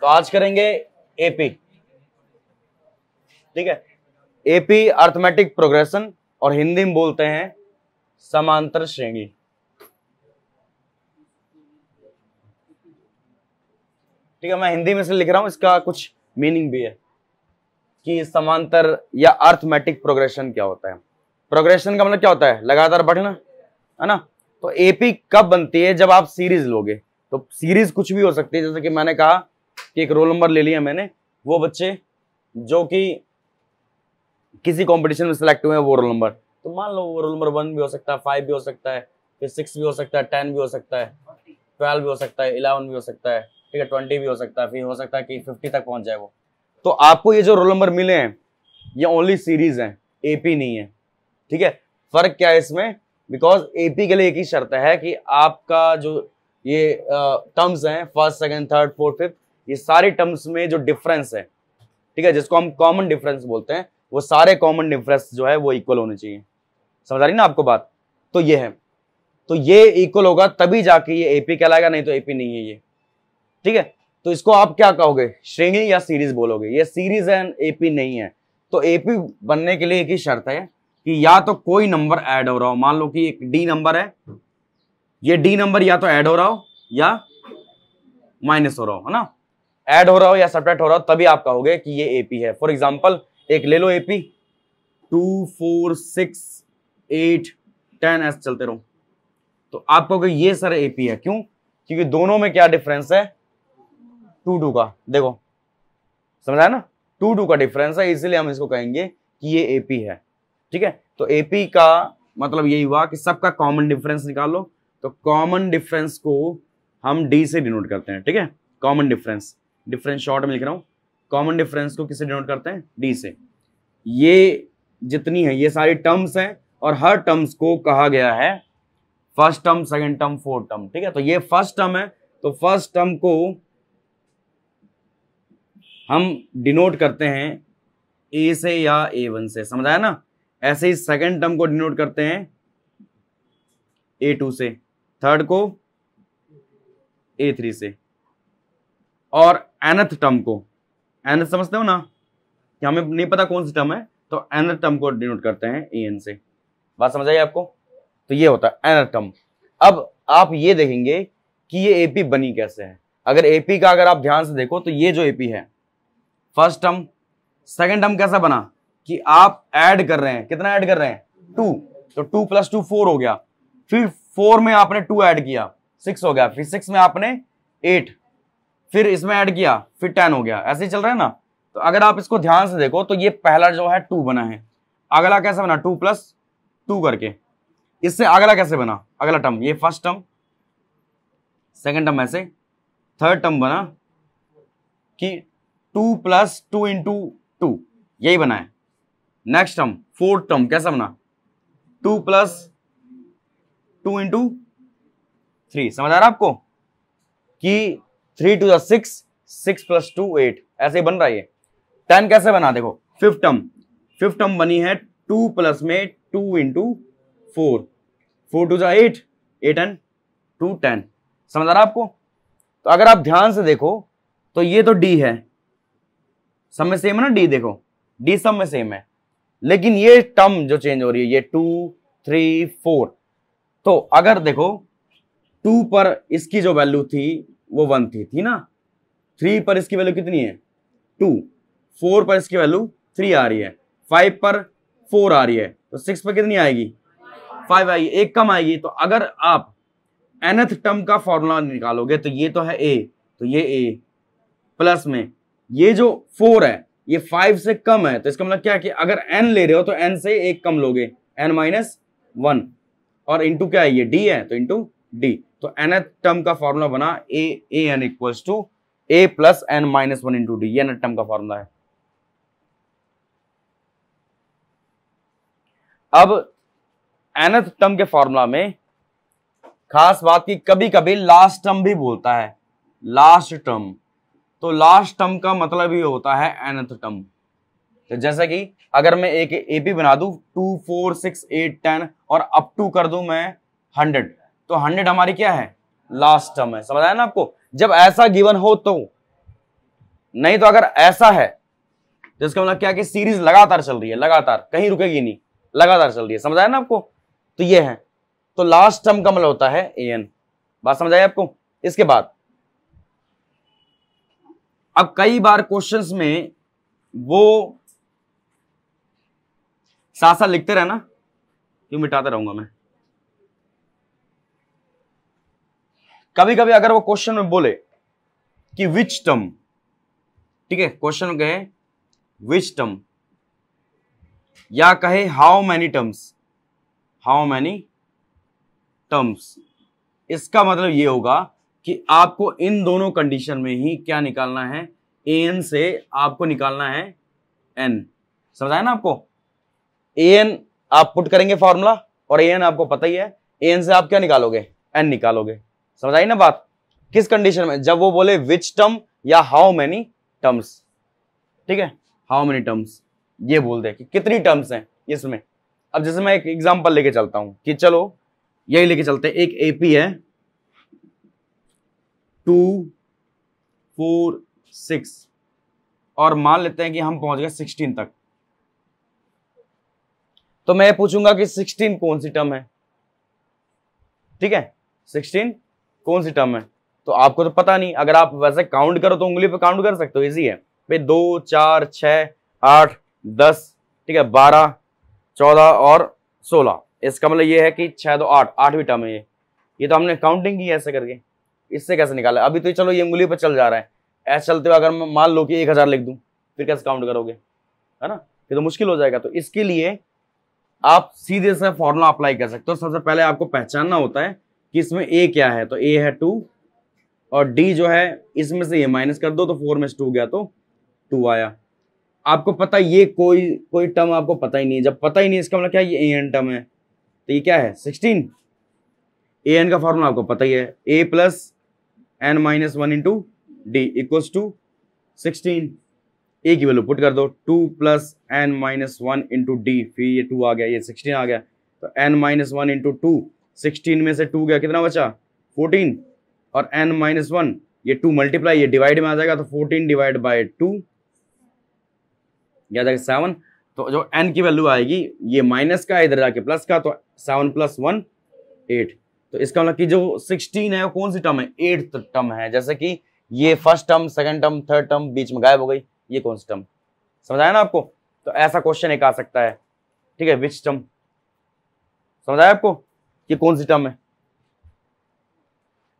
तो आज करेंगे एपी ठीक है एपी अर्थमेटिक प्रोग्रेशन और हिंदी में बोलते हैं समांतर श्रेणी ठीक है मैं हिंदी में से लिख रहा हूं इसका कुछ मीनिंग भी है कि समांतर या अर्थमेटिक प्रोग्रेशन क्या होता है प्रोग्रेशन का मतलब क्या होता है लगातार बढ़ना है ना तो एपी कब बनती है जब आप सीरीज लोगे तो सीरीज कुछ भी हो सकती है जैसे कि मैंने कहा कि एक रोल नंबर ले लिया मैंने वो बच्चे जो कि किसी कंपटीशन में सिलेक्ट हुए हैं वो रोल नंबर तो मान लो वो रोल नंबर वन भी हो सकता है फाइव भी हो सकता है फिर सिक्स भी हो सकता है टेन भी हो सकता है ट्वेल्व भी हो सकता है इलेवन भी हो सकता है ठीक है ट्वेंटी भी हो सकता है फिर हो सकता है कि फिफ्टी तक पहुंच जाए वो तो आपको ये जो रोल नंबर मिले हैं ये ओनली सीरीज है एपी नहीं है ठीक है फर्क क्या है इसमें बिकॉज ए के लिए एक ही शर्त है कि आपका जो ये टर्म्स हैं first second third fourth fifth ये सारे टर्म्स में जो डिफरेंस है ठीक है जिसको हम कॉमन डिफरेंस बोलते हैं वो सारे कॉमन डिफरेंस जो है वो इक्वल होने चाहिए समझ आ रही ना आपको बात तो ये है तो ये इक्वल होगा तभी जाके ये एपी कहलाएगा नहीं तो एपी नहीं है ये ठीक है तो इसको आप क्या कहोगे श्रेणी या सीरीज बोलोगे ये सीरीज है एपी नहीं है तो एपी बनने के लिए एक ही शर्त है कि या तो कोई नंबर ऐड हो रहा हो मान लो कि एक डी नंबर है ये डी नंबर या तो ऐड हो रहा हो या माइनस हो रहा हो है ना ऐड हो रहा हो या सपरेट हो रहा हो तभी आप कहोगे कि ये एपी है फॉर एग्जाम्पल एक ले लो AP two four six eight ten ऐसे चलते रहो तो आप कहोगे ये सर एपी है क्यों क्योंकि दोनों में क्या डिफरेंस है टू टू का देखो समझा ना टू टू का डिफरेंस है इसीलिए हम इसको कहेंगे कि ये एपी है ठीक है तो एपी का मतलब यही हुआ कि सबका कॉमन डिफरेंस निकालो तो कॉमन डिफरेंस को हम डी से डिनोट करते हैं ठीक है कॉमन डिफरेंस डिफरेंस शॉर्ट में लिख रहा हूँ कॉमन डिफरेंस को किसे डिनोट करते हैं डी से ये जितनी है ये सारी टर्म्स हैं और हर टर्म्स को कहा गया है first term second term fourth term ठीक है तो ये फर्स्ट टर्म है तो फर्स्ट टर्म को हम डिनोट करते हैं ए से या ए वन से समझ आया ना ऐसे ही सेकेंड टर्म को डिनोट करते हैं ए टू से थर्ड को ए थ्री से और एनथ टर्म को एनथ समझते हो ना कि हमें नहीं पता कौन सी टर्म है तो एनथ टर्म को डिनोट करते हैं ई एन से बात समझ आई आपको तो ये होता है एनथ टर्म अब आप ये देखेंगे कि ये एपी बनी कैसे है अगर एपी का अगर आप ध्यान से देखो तो ये जो एपी है फर्स्ट टर्म सेकेंड टर्म कैसा बना कि आप ऐड कर रहे हैं कितना ऐड कर रहे हैं टू तो टू प्लस टू फोर हो गया फिर फोर में आपने टू ऐड किया सिक्स हो गया फिर सिक्स में आपने एट फिर इसमें ऐड किया फिर टेन हो गया ऐसे ही चल रहा है ना तो अगर आप इसको ध्यान से देखो तो ये पहला जो है टू बना है अगला कैसे बना टू प्लस टू करके इससे अगला कैसे बना अगला टर्म ये फर्स्ट टर्म सेकेंड टर्म ऐसे थर्ड टर्म बना कि two plus two into two यही बना है नेक्स्ट टर्म फोर्थ टर्म कैसा बना two plus two into three समझ आ रहा आपको कि three two six six plus two eight ऐसे ही बन रहा है टेन कैसे बना देखो फिफ्थ टर्म फिफ्थ टर्म बनी है टू प्लस में two into four four two जट एट एन टू टेन समझ आ रहा आपको तो अगर आप ध्यान से देखो तो ये तो डी है सब में सेम है ना डी देखो डी सब में सेम है लेकिन ये टर्म जो चेंज हो रही है ये टू थ्री फोर तो अगर देखो टू पर इसकी जो वैल्यू थी वो वन थी थी ना थ्री पर इसकी वैल्यू कितनी है टू फोर पर इसकी वैल्यू थ्री आ रही है फाइव पर फोर आ रही है तो सिक्स पर कितनी आएगी फाइव आएगी एक कम आएगी तो अगर आप एनथ टर्म का फॉर्मूला निकालोगे तो ये तो है ए तो ये ए प्लस में ये जो फोर है ये फाइव से कम है तो इसका मतलब क्या है कि अगर एन ले रहे हो तो एन से एक कम लोगे एन माइनस वन और इंटू क्या है ये डी है तो इंटू डी तो एन टर्म का फॉर्मूला बना A N equals to A plus N minus one into D N term का फॉर्मूला है अब एनथ टर्म के फॉर्मूला में खास बात की कभी कभी लास्ट टर्म भी बोलता है लास्ट टर्म तो लास्ट टर्म का मतलब ये होता है एनथ टर्म तो जैसे कि अगर मैं एक ए बना दू two four six eight ten और अप टू कर दू मैं हंड्रेड तो हंड्रेड हमारी क्या है लास्ट टर्म है समझ आया ना आपको जब ऐसा गिवन हो तो नहीं तो अगर ऐसा है तो इसका मतलब क्या कि सीरीज लगातार चल रही है लगातार कहीं रुकेगी नहीं लगातार चल रही है समझ आया ना आपको तो ये है तो लास्ट टर्म का मतलब होता है ए एन बात समझ आई आपको इसके बाद अब कई बार क्वेश्चंस में वो साथ साथ लिखते रहना क्यों मिटाता रहूंगा मैं कभी कभी अगर वो क्वेश्चन में बोले कि विच टर्म ठीक है क्वेश्चन में कहे विच टर्म या कहे how many terms how many terms इसका मतलब ये होगा कि आपको इन दोनों कंडीशन में ही क्या निकालना है ए एन से आपको निकालना है एन समझ आया ना आपको ए एन आप पुट करेंगे फॉर्मूला और ए एन आपको पता ही है ए एन से आप क्या निकालोगे एन निकालोगे समझ आई ना बात किस कंडीशन में जब वो बोले विच टर्म या हाउ मेनी टर्म्स ठीक है हाउ मेनी टर्म्स ये बोल दे कि कितनी टर्म्स हैं इसमें अब जैसे मैं एक एग्जांपल लेके चलता हूं कि चलो यही लेके चलते हैं एक एपी है टू फोर सिक्स और मान लेते हैं कि हम पहुंच गए सिक्सटीन तक तो मैं पूछूंगा कि सिक्सटीन कौन सी टर्म है ठीक है सिक्सटीन कौन सी टर्म है तो आपको तो पता नहीं अगर आप वैसे काउंट करो तो उंगली पे काउंट कर सकते हो इजी है भाई दो चार छ आठ दस ठीक है बारह चौदह और सोलह इसका मतलब ये है कि छः दो आठ आठवीं टर्म है ये ये तो हमने काउंटिंग की ऐसे करके इससे कैसे निकाला अभी तो चलो ये उंगली पर चल जा रहा है ऐसे चलते हुए अगर मैं मान लो कि एक हज़ार लिख दूँ फिर कैसे काउंट करोगे है ना ये तो मुश्किल हो जाएगा तो इसके लिए आप सीधे से फॉर्मूला अप्लाई कर सकते हो सबसे पहले आपको पहचानना होता है कि इसमें ए क्या है तो ए है टू और डी जो है इसमें से ये माइनस कर दो तो फोर में से टू गया तो टू आया आपको पता ये कोई कोई टर्म आपको पता ही नहीं जब पता ही नहीं इसका मतलब क्या ये ए एन टर्म है तो ये क्या है सिक्सटीन ए एन का फॉर्मूला आपको पता ही है A plus N minus one into D equals to sixteen A की वैल्यू पुट कर दो two plus N minus one into D फिर ये टू आ गया ये सिक्सटीन आ गया तो N minus one into two sixteen में से टू गया कितना बचा फोर्टीन और एन माइनस वन ये टू मल्टीप्लाई ये डिवाइड में आ जाएगा तो फोर्टीन डिवाइड बाई टू यह जाएगा सेवन तो जो एन की वैल्यू आएगी ये माइनस का इधर जाके प्लस का तो सेवन प्लस वन एट तो इसका मतलब कि जो सिक्सटीन है वो कौन सी टर्म है एट्थ टर्म तो है जैसे कि ये first term second term third term बीच में गायब हो गई ये कौन सी टर्म समझ आया ना आपको तो ऐसा क्वेश्चन एक आ सकता है ठीक है विच टर्म समझ आया आपको ये कौन सी टर्म है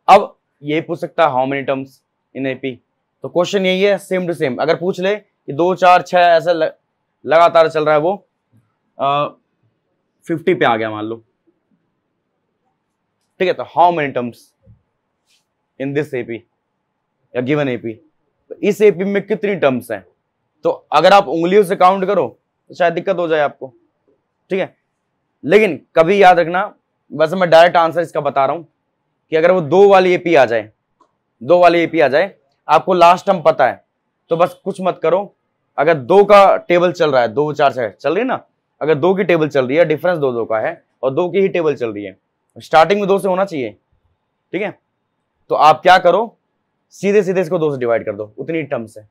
अब ये पूछ सकता है how many terms in AP तो क्वेश्चन यही है सेम टू सेम अगर पूछ ले कि दो चार छह ऐसा लगातार चल रहा है वो फिफ्टी पे आ गया मान लो ठीक है तो how many terms in this AP या गिवन एपी तो इस एपी में कितनी टर्म्स हैं तो अगर आप उंगलियों से काउंट करो तो शायद दिक्कत हो जाए आपको ठीक है लेकिन कभी याद रखना बस मैं डायरेक्ट आंसर इसका बता रहा हूं कि अगर वो दो वाली एपी आ जाए दो वाली एपी आ जाए आपको लास्ट टर्म पता है तो बस कुछ मत करो अगर दो का टेबल चल रहा है दो चार से चल रही है ना अगर दो की टेबल चल रही है डिफरेंस दो दो का है और दो की ही टेबल चल रही है स्टार्टिंग में दो से होना चाहिए ठीक है तो आप क्या करो सीधे सीधे इसको दो से डिवाइड कर दो उतनी टर्म्स है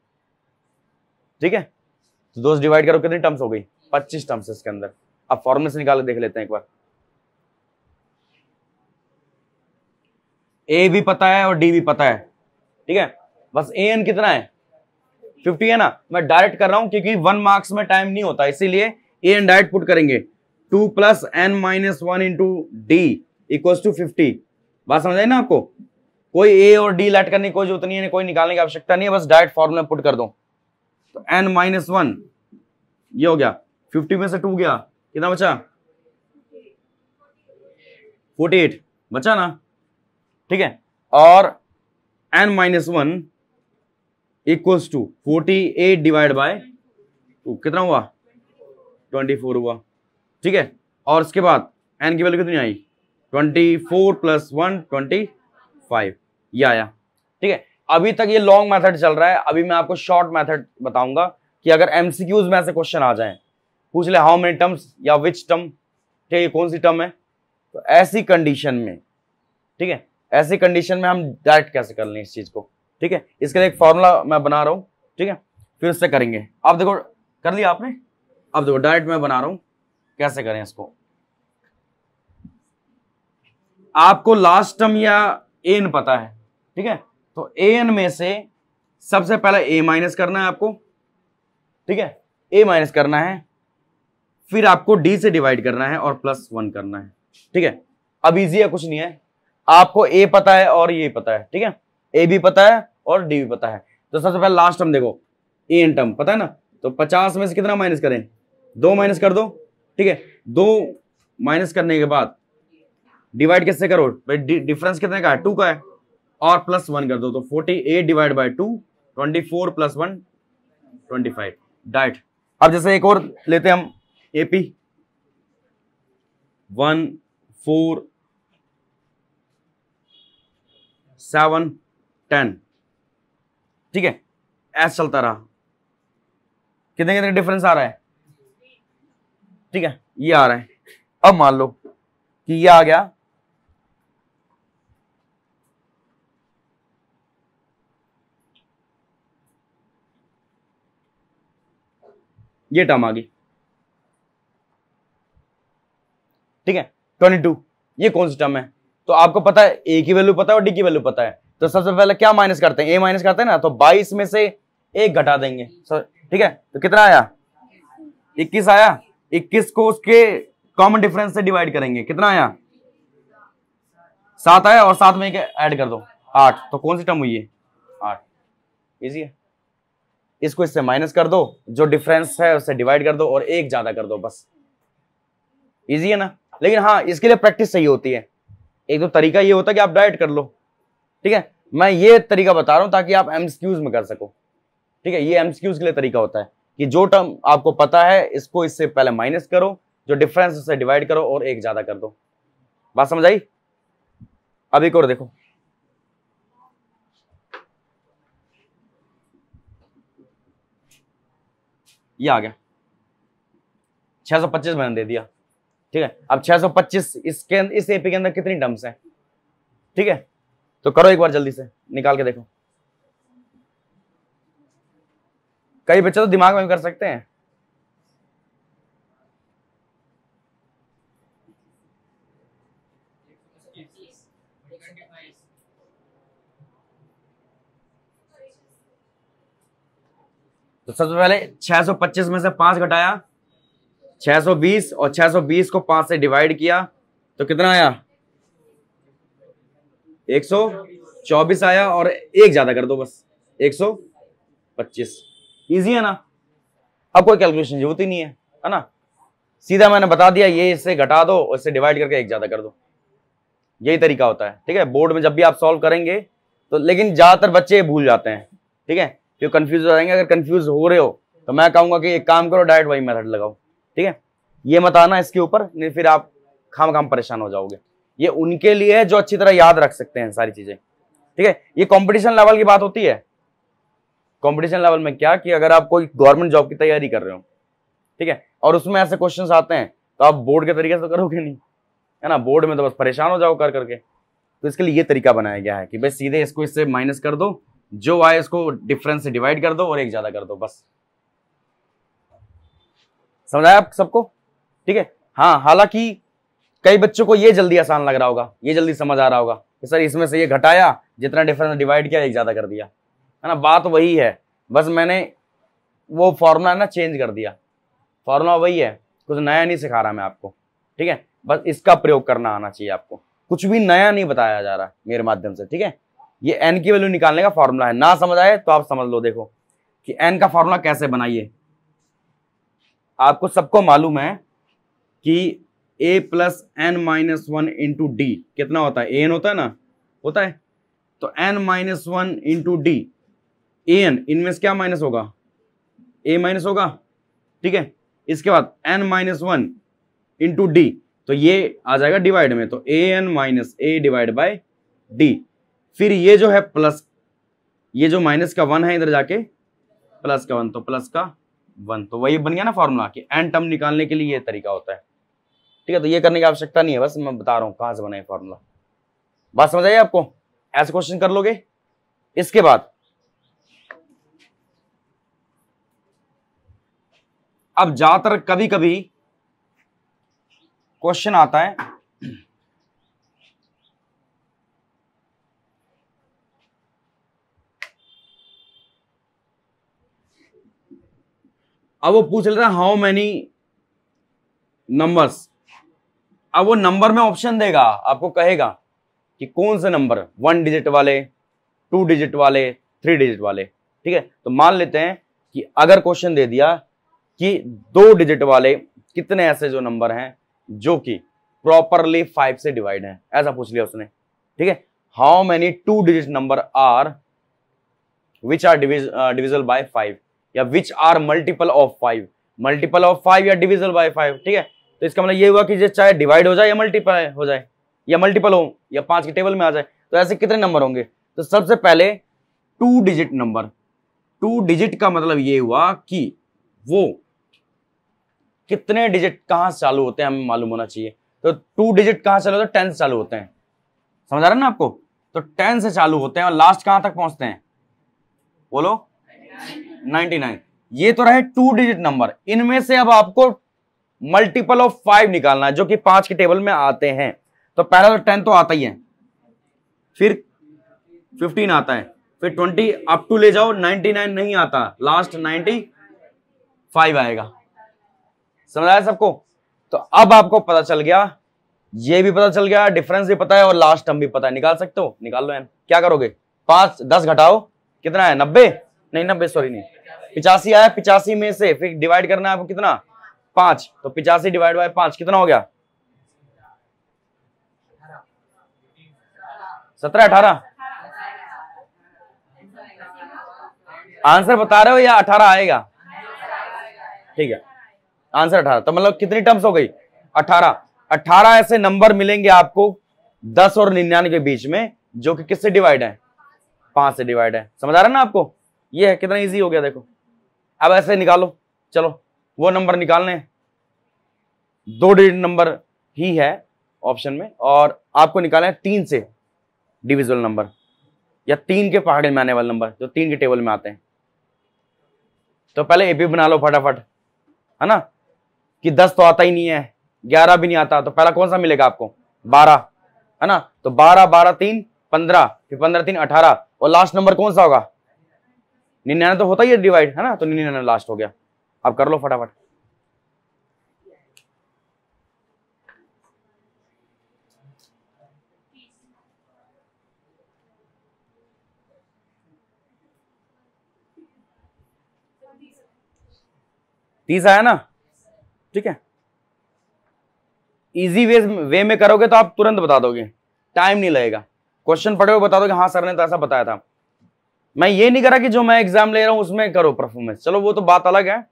ठीक है तो दो से डिवाइड करो कितनी टर्म्स हो गई पच्चीस टर्म्स इसके अंदर अब फॉर्मूले से निकाल देख लेते हैं एक बार ए भी पता है और डी भी पता है ठीक है बस ए एन कितना है फिफ्टी है ना मैं डायरेक्ट कर रहा हूं क्योंकि वन मार्क्स में टाइम नहीं होता इसीलिए ए एन डायरेक्ट पुट करेंगे two plus N minus one into D equal to fifty बात समझ आई ना आपको कोई ए और डी लाइट करने की कोई जरूरत नहीं है कोई निकालने की आवश्यकता नहीं है बस डायरेक्ट फॉर्मुला पुट कर दो तो एन माइनस वन ये हो गया फिफ्टी में से टू गया कितना बचा फोर्टी एट बचा ना ठीक है और N minus one equals to forty eight divide by two कितना हुआ ट्वेंटी फोर हुआ ठीक है और इसके बाद एन की वैल्यू कितनी आई twenty four plus one twenty five ये आया ठीक है अभी तक ये लॉन्ग मेथड चल रहा है अभी मैं आपको शॉर्ट मेथड बताऊंगा कि अगर एमसीक्यूज में ऐसे क्वेश्चन आ जाए पूछ ले हाउ मेनी टर्म्स या विच टर्म ठीक है ये कौन सी टर्म है तो ऐसी कंडीशन में ठीक है ऐसी कंडीशन में हम डायरेक्ट कैसे कर लें इस चीज़ को ठीक है इसके लिए एक फॉर्मूला मैं बना रहा हूँ ठीक है फिर उससे करेंगे आप देखो कर लिया आपने अब देखो डायरेक्ट मैं बना रहा हूँ कैसे करें इसको आपको लास्ट टर्म या एन पता है ठीक है तो एन में से सबसे पहले ए माइनस करना है आपको ठीक है ए माइनस करना है फिर आपको डी से डिवाइड करना है और प्लस वन करना है ठीक है अब इजी है कुछ नहीं है आपको ए पता है और ये पता है ठीक है ए भी पता है और डी भी पता है तो सबसे पहले लास्ट टर्म देखो ए एन टर्म पता है ना तो पचास में से कितना माइनस करें दो माइनस कर दो ठीक है दो माइनस करने के बाद डिवाइड किससे करो भाई डिफरेंस कितने का है टू का है और प्लस वन कर दो तो forty eight divide by two twenty four plus one twenty five डाइट अब जैसे एक और लेते हैं हम AP one four seven ten ठीक है ऐसा चलता रहा कितने कितने डिफरेंस आ रहा है ठीक है ये आ रहा है अब मान लो कि ये आ गया ये टर्म आ गई ठीक है ट्वेंटी टू ये कौन सी टर्म है तो आपको पता है ए की वैल्यू पता है और डी की वैल्यू पता है तो सबसे पहले क्या माइनस करते हैं ए माइनस करते हैं ना तो बाईस में से एक घटा देंगे ठीक है तो कितना आया इक्कीस आया इक्कीस को उसके कॉमन डिफरेंस से डिवाइड करेंगे कितना आया सात आया और सात में एक ऐड कर दो आठ तो कौन सी टर्म हुई है आठ इजी है इसको इससे माइनस कर दो जो डिफरेंस है उससे डिवाइड कर दो और एक ज्यादा कर दो बस इजी है ना लेकिन हाँ इसके लिए प्रैक्टिस सही होती है एक तो तरीका ये होता है कि आप डाइट कर लो ठीक है मैं ये तरीका बता रहा हूँ ताकि आप एम्सक्यूज में कर सको ठीक है ये एम्सक्यूज के लिए तरीका होता है कि जो टर्म आपको पता है इसको इससे पहले माइनस करो जो डिफरेंस उससे डिवाइड करो और एक ज़्यादा कर दो बात समझ आई अब एक और देखो ये आ गया 625 मैंने दे दिया ठीक है अब 625 इसके इस एपी के अंदर कितनी डम्स हैं ठीक है तो करो एक बार जल्दी से निकाल के देखो कई बच्चे तो दिमाग में भी कर सकते हैं तो सबसे पहले 625 में से पांच घटाया 620 और 620 को 5 से डिवाइड किया तो कितना आया 124 आया और एक ज्यादा कर दो बस 125 इजी है ना अब कोई कैलकुलेशन जरूरत ही नहीं है है ना सीधा मैंने बता दिया ये इससे घटा दो और इससे डिवाइड करके एक ज्यादा कर दो यही तरीका होता है ठीक है बोर्ड में जब भी आप सॉल्व करेंगे तो लेकिन ज्यादातर बच्चे भूल जाते हैं ठीक है जो कंफ्यूज हो जाएंगे अगर कंफ्यूज हो रहे हो तो मैं कहूंगा कि एक काम करो डायरेक्ट वही मेथड लगाओ ठीक है ये मत आना इसके ऊपर नहीं फिर आप खाम खाम परेशान हो जाओगे ये उनके लिए है जो अच्छी तरह याद रख सकते हैं सारी चीजें ठीक है ये कंपटीशन लेवल की बात होती है कंपटीशन लेवल में क्या कि अगर आप कोई गवर्नमेंट जॉब की तैयारी कर रहे हो ठीक है और उसमें ऐसे क्वेश्चन आते हैं तो आप बोर्ड के तरीके से तो करोगे नहीं है ना बोर्ड में तो बस परेशान हो जाओ कर करके तो इसके लिए ये तरीका बनाया गया है कि भाई सीधे इसको इससे माइनस कर दो जो आए इसको डिफरेंस से डिवाइड कर दो और एक ज़्यादा कर दो बस समझाया आप सबको ठीक है हाँ हालांकि कई बच्चों को ये जल्दी आसान लग रहा होगा ये जल्दी समझ आ रहा होगा कि सर इसमें से ये घटाया जितना डिफरेंस डिवाइड किया एक ज़्यादा कर दिया है ना बात वही है बस मैंने वो फॉर्मूला ना चेंज कर दिया फॉर्मूला वही है कुछ नया नहीं सिखा रहा मैं आपको ठीक है बस इसका प्रयोग करना आना चाहिए आपको कुछ भी नया नहीं बताया जा रहा है मेरे माध्यम से ठीक है ये एन की वैल्यू निकालने का फॉर्मूला है ना समझ आए तो आप समझ लो देखो कि एन का फॉर्मूला कैसे बनाइए आपको सबको मालूम है कि A plus N minus one into D कितना होता है ए एन होता है ना होता है तो N minus one into D N इनमें से क्या माइनस होगा ए माइनस होगा ठीक है इसके बाद N minus one into D तो ये आ जाएगा डिवाइड में तो A N minus A divide by D फिर ये जो है प्लस ये जो माइनस का वन है इधर जाके प्लस का वन तो प्लस का वन तो वही बन गया ना फॉर्मूला कि एन टर्म निकालने के लिए ये तरीका होता है ठीक है तो ये करने की आवश्यकता नहीं है बस मैं बता रहा हूँ कहाँ से बना है फॉर्मूला बात समझ आई आपको ऐसे क्वेश्चन कर लोगे इसके बाद अब ज्यादातर कभी कभी क्वेश्चन आता है अब वो पूछ लेता है हाउ मैनी नंबर्स अब वो नंबर में ऑप्शन देगा आपको कहेगा कि कौन से नंबर वन डिजिट वाले टू डिजिट वाले थ्री डिजिट वाले ठीक है तो मान लेते हैं कि अगर क्वेश्चन दे दिया कि दो डिजिट वाले कितने ऐसे जो नंबर हैं जो कि प्रॉपरली फाइव से डिवाइड है ऐसा पूछ लिया उसने ठीक है how many two digit number are which are डिविज डिविजल बाय फाइव या which are multiple of five multiple of five या डिविजल बाय फाइव ठीक है तो इसका मतलब ये हुआ कि चाहे डिवाइड हो जाए या मल्टीपल हो जाए या मल्टीपल हो या पांच के टेबल में आ जाए तो ऐसे कितने नंबर होंगे तो सबसे पहले two digit number two digit का मतलब ये हुआ कि वो कितने डिजिट कहां से चालू होते हैं हमें मालूम होना चाहिए तो टू डिजिट कहाँ चालू होते हैं टेन से चालू होते हैं समझ आ रहे है ना आपको तो टेन से चालू होते हैं और लास्ट कहां तक पहुंचते हैं बोलो ये तो रहे टू डिजिट नंबर इनमें से अब आपको मल्टीपल ऑफ फाइव निकालना है जो कि पांच के टेबल में आते हैं तो पहला तो टेन तो आता ही है फिर फिफ्टीन आता है फिर ट्वेंटी अप टू ले जाओ नाइनटी नाइन नहीं आता लास्ट नाइनटी फाइव आएगा समझ आया सबको तो अब आपको पता चल गया ये भी पता चल गया डिफरेंस भी पता है और लास्ट टर्म भी पता है निकाल सकते हो निकाल लो एम क्या करोगे पांच दस घटाओ कितना है नब्बे नहीं नब्बे सॉरी नहीं पिचासी आया पिचासी में से फिर डिवाइड करना है आपको कितना पांच तो पिचासी डिवाइड बाय पांच कितना हो गया सत्रह अठारह आंसर बता रहे हो या अठारह आएगा ठीक है आंसर अठारह तो मतलब कितनी टर्म्स हो गई अठारह अठारह ऐसे नंबर मिलेंगे आपको दस और निन्यानवे के बीच में जो कि किससे डिवाइड है पांच से डिवाइड है समझ आ रहा है ना आपको ये है कितना इजी हो गया देखो अब ऐसे निकालो चलो वो नंबर निकालने दो डिजिट नंबर ही है ऑप्शन में और आपको निकालना है तीन से डिविजुअल नंबर या तीन के पहाड़ में आने वाले नंबर जो तीन के टेबल में आते हैं तो पहले एपी बना लो फटाफट है ना कि दस तो आता ही नहीं है ग्यारह भी नहीं आता तो पहला कौन सा मिलेगा आपको बारह है ना तो बारह बारह तीन पंद्रह फिर पंद्रह तीन अठारह और लास्ट नंबर कौन सा होगा निन्यानवे तो होता ही है डिवाइड है ना तो निन्यानवे लास्ट हो गया अब कर लो फटाफट तीस आया ना ठीक है इजी वे वे में करोगे तो आप तुरंत बता दोगे टाइम नहीं लगेगा क्वेश्चन पढ़े हुए बता दोगे हाँ सर ने तो ऐसा बताया था मैं ये नहीं करा कि जो मैं एग्जाम ले रहा हूँ उसमें करो परफॉर्मेंस चलो वो तो बात अलग है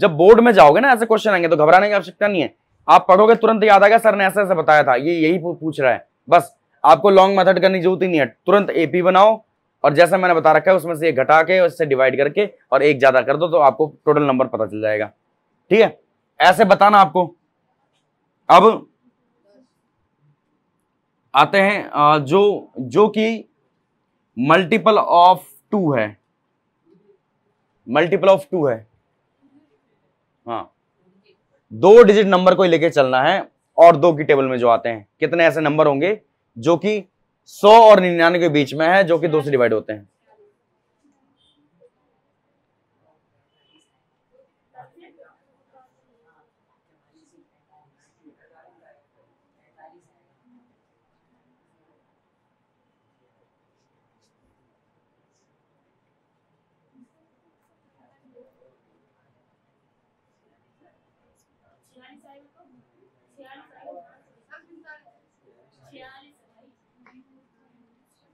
जब बोर्ड में जाओगे ना ऐसे क्वेश्चन आएंगे तो घबराने की आवश्यकता नहीं है आप पढ़ोगे तुरंत याद आएगा सर ने ऐसे ऐसे बताया था ये यही पूछ रहा है बस आपको लॉन्ग मेथड करने की जरूरत ही नहीं है तुरंत एपी बनाओ और जैसा मैंने बता रखा है उसमें से घटा के उससे डिवाइड करके और एक ज्यादा कर दो तो आपको टोटल नंबर पता चल जाएगा ठीक है ऐसे बताना आपको अब आते हैं जो जो कि मल्टीपल ऑफ टू है मल्टीपल ऑफ टू है हाँ दो डिजिट नंबर को लेके चलना है और दो की टेबल में जो आते हैं कितने ऐसे नंबर होंगे जो कि सौ और निन्यानवे के बीच में है जो कि दो से डिवाइड होते हैं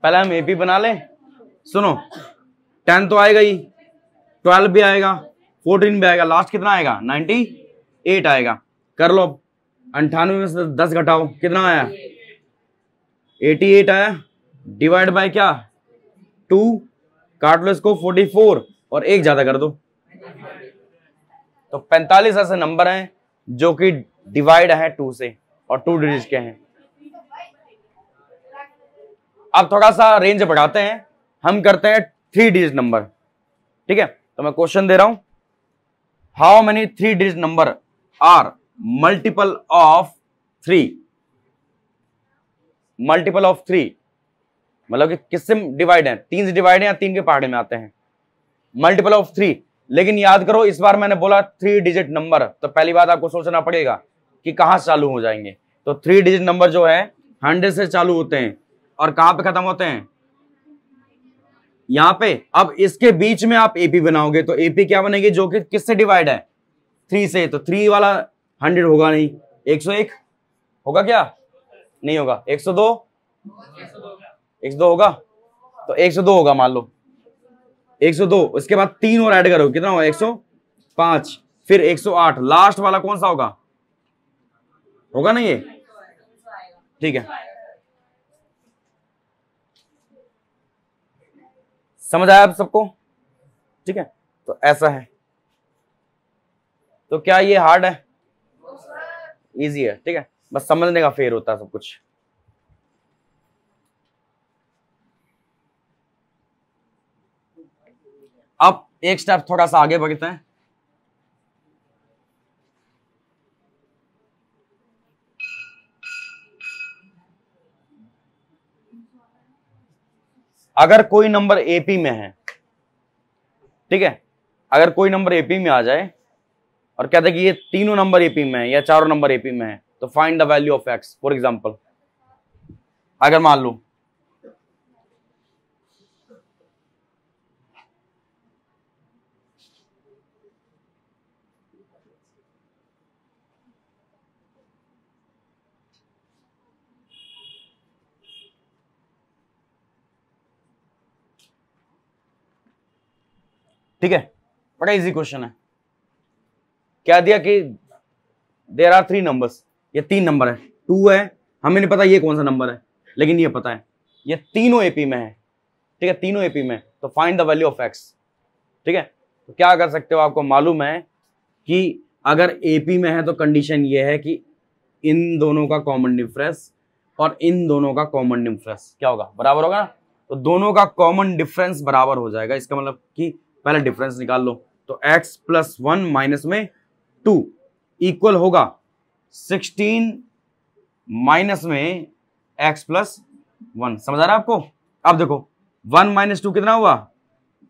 पहले हम ए बना लें सुनो टेन तो आएगा ही ट्वेल्व भी आएगा फोर्टीन भी आएगा लास्ट कितना आएगा नाइनटी एट आएगा कर लो अंठानवे में से दस घटाओ कितना आया एटी एट आया डिवाइड बाय क्या टू काट लो इसको फोर्टी फोर और एक ज्यादा कर दो तो पैंतालीस ऐसे नंबर हैं जो कि डिवाइड है टू से और टू डिजिट के हैं अब थोड़ा सा रेंज बढ़ाते हैं हम करते हैं थ्री डिजिट नंबर ठीक है तो मैं क्वेश्चन दे रहा हूं how many three digit number are multiple of three multiple of three मतलब कि किससे डिवाइड है तीन से डिवाइड है या तीन के पहाड़े में आते हैं मल्टीपल ऑफ थ्री लेकिन याद करो इस बार मैंने बोला थ्री डिजिट नंबर तो पहली बात आपको सोचना पड़ेगा कि कहाँ से चालू हो जाएंगे तो थ्री डिजिट नंबर जो है हंड्रेड से चालू होते हैं और कहां पे खत्म होते हैं यहां पे अब इसके बीच में आप एपी बनाओगे तो एपी क्या बनेगी जो कि किससे डिवाइड है थ्री से तो थ्री वाला हंड्रेड होगा नहीं एक सौ एक होगा क्या नहीं होगा एक सौ दो एक सौ दो होगा तो एक सौ दो होगा मान लो एक सौ दो उसके बाद तीन और ऐड करो कितना होगा एक सौ पांच फिर एक सौ आठ लास्ट वाला कौन सा होगा होगा ना ये ठीक है समझ आया आप सबको ठीक है तो ऐसा है तो क्या ये हार्ड है इजी है ठीक है बस समझने का फेर होता है सब कुछ अब एक स्टेप थोड़ा सा आगे बढ़ते हैं अगर कोई नंबर एपी में है ठीक है अगर कोई नंबर एपी में आ जाए और कहते हैं कि ये तीनों नंबर एपी में है या चारों नंबर एपी में है तो find the value of X for example अगर मान लू ठीक है बड़ा इजी क्वेश्चन है क्या दिया कि देर आर थ्री नंबर्स ये तीन नंबर है टू है हमें नहीं पता ये कौन सा नंबर है लेकिन ये पता है ये तीनों एपी में है ठीक है तीनों एपी में तो find the value of X ठीक है तो क्या कर सकते हो आपको मालूम है कि अगर एपी में है तो कंडीशन ये है कि इन दोनों का कॉमन डिफरेंस और इन दोनों का कॉमन डिफरेंस क्या होगा बराबर होगा ना तो दोनों का कॉमन डिफरेंस बराबर हो जाएगा इसका मतलब कि पहले डिफरेंस निकाल लो तो x प्लस वन माइनस में टू इक्वल होगा सिक्सटीन माइनस में x प्लस वन समझ आ रहा है आपको अब देखो वन माइनस टू कितना हुआ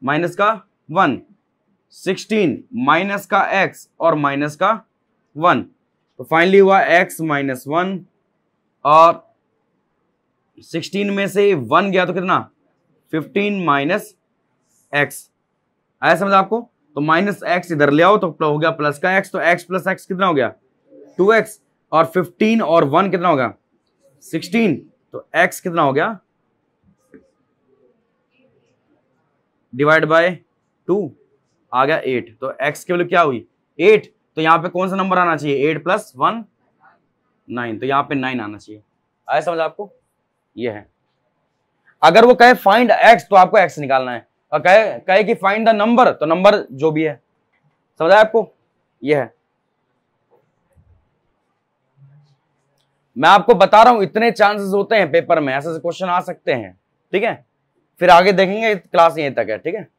माइनस का वन सिक्सटीन माइनस का x और माइनस का वन तो फाइनली हुआ x माइनस वन और सिक्सटीन में से वन गया तो कितना फिफ्टीन माइनस एक्स आया समझ आपको तो माइनस एक्स इधर ले आओ तो हो गया प्लस का एक्स तो एक्स प्लस एक्स कितना हो गया टू एक्स और फिफ्टीन और वन कितना होगा सिक्सटीन तो एक्स कितना हो गया डिवाइड बाय टू आ गया एट तो एक्स की वैल्यू क्या हुई एट तो यहाँ पे कौन सा नंबर आना चाहिए एट प्लस वन नाइन तो यहाँ पे नाइन आना चाहिए आया समझ आपको ये है अगर वो कहे फाइंड एक्स तो आपको एक्स निकालना है और कहे कहे कि फाइंड द नंबर तो नंबर जो भी है समझ आया आपको ये है मैं आपको बता रहा हूं इतने चांसेस होते हैं पेपर में ऐसे क्वेश्चन आ सकते हैं ठीक है फिर आगे देखेंगे क्लास यहीं तक है ठीक है